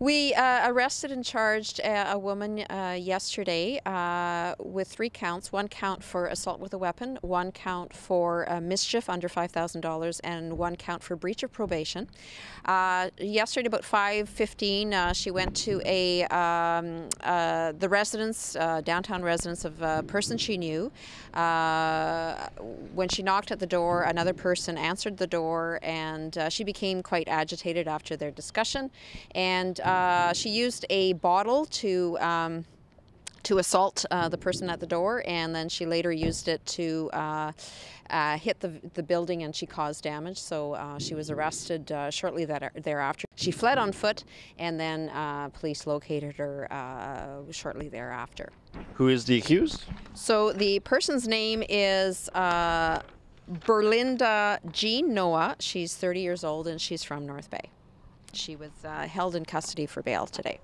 We uh, arrested and charged uh, a woman uh, yesterday uh, with three counts one count for assault with a weapon, one count for mischief under $5,000, and one count for breach of probation. Uh, yesterday, about 5.15, she went to a um, the residence, downtown residence of a person she knew. when she knocked at the door, another person answered the door, and she became quite agitated after their discussion. and uh, she used a bottle to um, to assault uh, the person at the door, and then she later used it to uh, uh, hit the, the building and she caused damage. So uh, she was arrested uh, shortly that, thereafter. She fled on foot, and then police located her shortly thereafter. Who is the accused? So the person's name is. Berlinda Jean Noah. She's 30 years old and she's from North Bay. She was uh, held in custody for bail today.